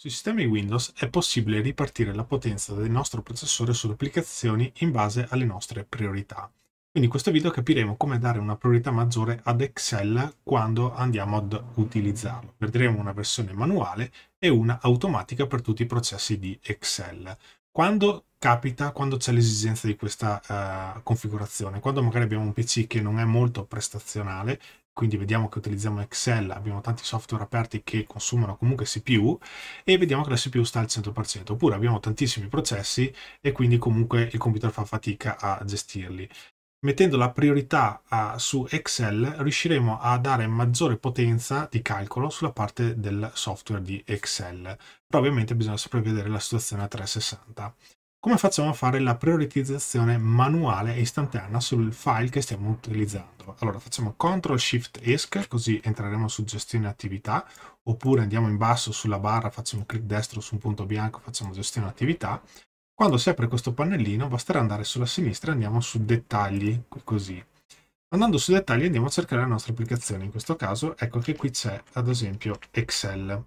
Sui sistemi Windows è possibile ripartire la potenza del nostro processore sulle applicazioni in base alle nostre priorità. Quindi in questo video capiremo come dare una priorità maggiore ad Excel quando andiamo ad utilizzarlo. Vedremo una versione manuale e una automatica per tutti i processi di Excel. Quando capita, quando c'è l'esigenza di questa uh, configurazione, quando magari abbiamo un PC che non è molto prestazionale, quindi vediamo che utilizziamo Excel, abbiamo tanti software aperti che consumano comunque CPU e vediamo che la CPU sta al 100%, oppure abbiamo tantissimi processi e quindi comunque il computer fa fatica a gestirli. Mettendo la priorità a, ah, su Excel riusciremo a dare maggiore potenza di calcolo sulla parte del software di Excel, però ovviamente bisogna sempre vedere la situazione a 360. Come facciamo a fare la prioritizzazione manuale e istantanea sul file che stiamo utilizzando? Allora facciamo CTRL SHIFT ESC, così entreremo su gestione attività, oppure andiamo in basso sulla barra, facciamo clic destro su un punto bianco, facciamo gestione attività, quando si apre questo pannellino basterà andare sulla sinistra e andiamo su dettagli, così. Andando su dettagli andiamo a cercare la nostra applicazione, in questo caso ecco che qui c'è ad esempio Excel.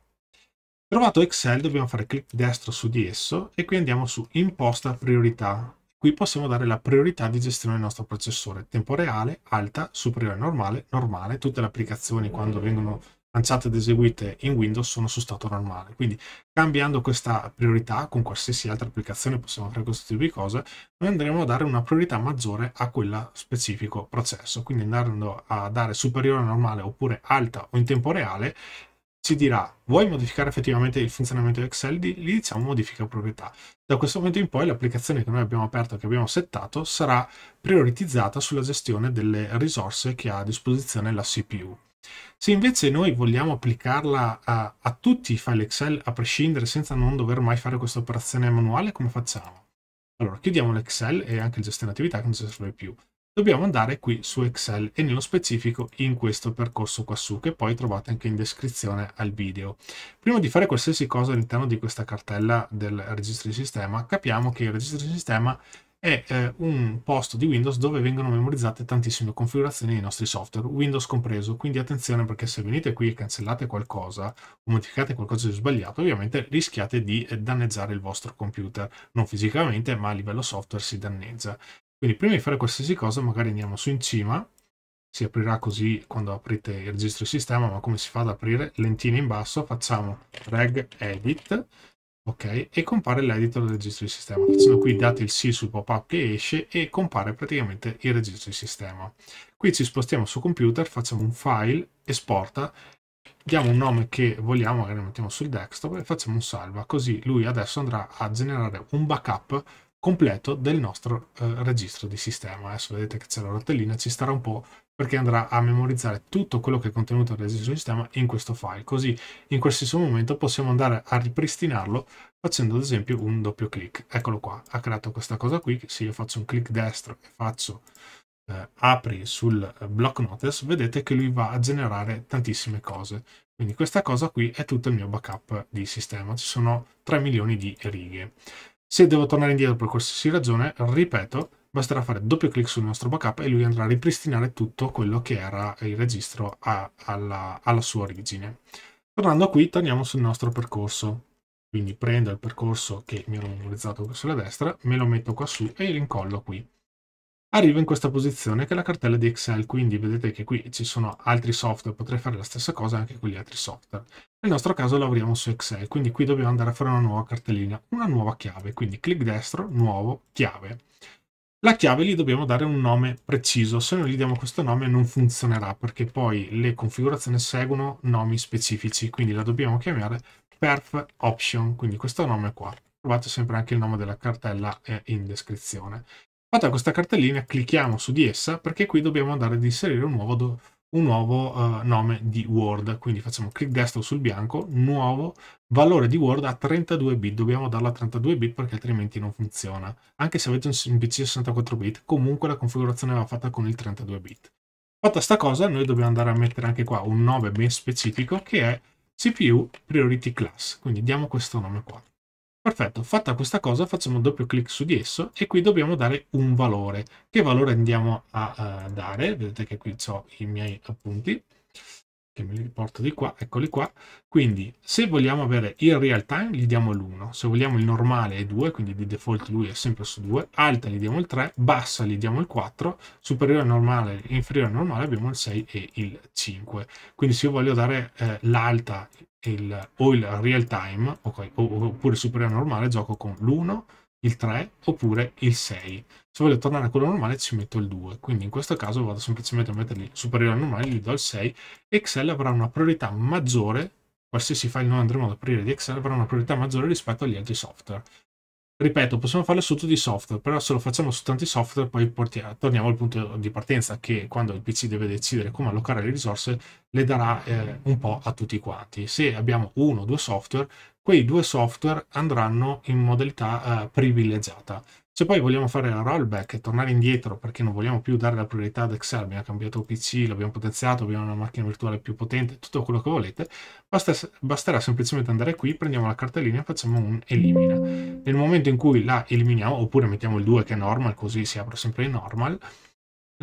Trovato Excel dobbiamo fare clic destro su di esso e qui andiamo su imposta priorità. Qui possiamo dare la priorità di gestione del nostro processore, tempo reale, alta, superiore normale, normale, tutte le applicazioni quando vengono lanciate ed eseguite in Windows sono su stato normale. Quindi cambiando questa priorità con qualsiasi altra applicazione, possiamo fare questo tipo di cose, noi andremo a dare una priorità maggiore a quella specifico processo. Quindi andando a dare superiore a normale oppure alta o in tempo reale, ci dirà vuoi modificare effettivamente il funzionamento di Excel, gli diciamo modifica proprietà. Da questo momento in poi l'applicazione che noi abbiamo aperto, che abbiamo settato, sarà prioritizzata sulla gestione delle risorse che ha a disposizione la CPU. Se invece noi vogliamo applicarla a, a tutti i file Excel a prescindere senza non dover mai fare questa operazione manuale, come facciamo? Allora, chiudiamo l'Excel e anche il gestione attività che non ci serve più. Dobbiamo andare qui su Excel e nello specifico in questo percorso quassù che poi trovate anche in descrizione al video. Prima di fare qualsiasi cosa all'interno di questa cartella del registro di sistema, capiamo che il registro di sistema è eh, un posto di Windows dove vengono memorizzate tantissime configurazioni dei nostri software, Windows compreso, quindi attenzione perché se venite qui e cancellate qualcosa o modificate qualcosa di sbagliato, ovviamente rischiate di eh, danneggiare il vostro computer, non fisicamente ma a livello software si danneggia. Quindi prima di fare qualsiasi cosa magari andiamo su in cima, si aprirà così quando aprite il registro di sistema, ma come si fa ad aprire? Lentina in basso, facciamo reg edit, ok e compare l'editor del registro di sistema facendo qui date il sì sul pop-up che esce e compare praticamente il registro di sistema qui ci spostiamo su computer facciamo un file esporta diamo un nome che vogliamo, magari lo mettiamo sul desktop e facciamo un salva, così lui adesso andrà a generare un backup completo del nostro eh, registro di sistema. Adesso vedete che c'è la rotellina, ci starà un po' perché andrà a memorizzare tutto quello che è contenuto nel registro di sistema in questo file. Così in qualsiasi momento possiamo andare a ripristinarlo facendo ad esempio un doppio clic. Eccolo qua, ha creato questa cosa qui. Se io faccio un clic destro e faccio eh, apri sul block notice, vedete che lui va a generare tantissime cose. Quindi questa cosa qui è tutto il mio backup di sistema. Ci sono 3 milioni di righe. Se devo tornare indietro per qualsiasi ragione, ripeto, basterà fare doppio clic sul nostro backup e lui andrà a ripristinare tutto quello che era il registro a, alla, alla, sua origine. Tornando qui, torniamo sul nostro percorso. Quindi prendo il percorso che mi ero memorizzato sulla destra, me lo metto qua su e lo incollo qui arriva in questa posizione che è la cartella di Excel, quindi vedete che qui ci sono altri software, potrei fare la stessa cosa anche con gli altri software. Nel nostro caso lavoriamo su Excel, quindi qui dobbiamo andare a fare una nuova cartellina, una nuova chiave, quindi clic destro, nuovo, chiave. La chiave gli dobbiamo dare un nome preciso, se non gli diamo questo nome non funzionerà perché poi le configurazioni seguono nomi specifici, quindi la dobbiamo chiamare perf option, quindi questo nome qua. Trovate sempre anche il nome della cartella eh, in descrizione. Fatta questa cartellina, clicchiamo su di essa perché qui dobbiamo andare ad inserire un nuovo, un nuovo uh, nome di Word. Quindi facciamo clic destro sul bianco, nuovo, valore di Word a 32 bit. Dobbiamo darla a 32 bit perché altrimenti non funziona. Anche se avete un PC 64 bit, comunque la configurazione va fatta con il 32 bit. Fatta sta cosa, noi dobbiamo andare a mettere anche qua un nome ben specifico che è CPU Priority Class. Quindi diamo questo nome qua. Perfetto, fatta questa cosa facciamo un doppio clic su di esso e qui dobbiamo dare un valore. Che valore andiamo a uh, dare? Vedete che qui ho i miei appunti, che me li porto di qua, eccoli qua. Quindi se vogliamo avere il real time gli diamo l'1, se vogliamo il normale è 2, quindi di default lui è sempre su 2, alta gli diamo il 3, bassa gli diamo il 4, superiore al normale, inferiore al normale abbiamo il 6 e il 5. Quindi se io voglio dare eh, l'alta il, o il real time, okay, oppure il superiore normale, gioco con l'1, il 3 oppure il 6. Se voglio tornare a quello normale ci metto il 2, quindi in questo caso vado semplicemente a mettergli superiore normale, gli do il 6, Excel avrà una priorità maggiore, qualsiasi file noi andremo ad aprire di Excel avrà una priorità maggiore rispetto agli altri software ripeto, possiamo farlo su tutti i software, però se lo facciamo su tanti software poi portiamo, torniamo al punto di partenza che quando il PC deve decidere come allocare le risorse le darà eh, un po' a tutti quanti. Se abbiamo uno o due software quei due software andranno in modalità eh, privilegiata. Se poi vogliamo fare la rollback e tornare indietro perché non vogliamo più dare la priorità ad Excel, abbiamo cambiato PC, l'abbiamo potenziato, abbiamo una macchina virtuale più potente, tutto quello che volete, basta, basterà semplicemente andare qui, prendiamo la cartellina e facciamo un elimina. Nel momento in cui la eliminiamo, oppure mettiamo il 2 che è normal, così si apre sempre in normal,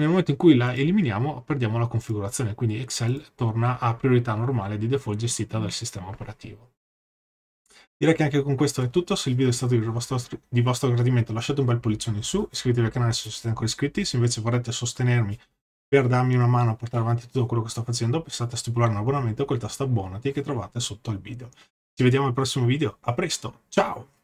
nel momento in cui la eliminiamo perdiamo la configurazione, quindi Excel torna a priorità normale di default gestita dal sistema operativo. Direi che anche con questo è tutto, se il video è stato di vostro, di vostro gradimento lasciate un bel pollizione in su, iscrivetevi al canale se non siete ancora iscritti, se invece vorrete sostenermi per darmi una mano a portare avanti tutto quello che sto facendo pensate a stipulare un abbonamento col tasto abbonati che trovate sotto il video. Ci vediamo al prossimo video, a presto, ciao!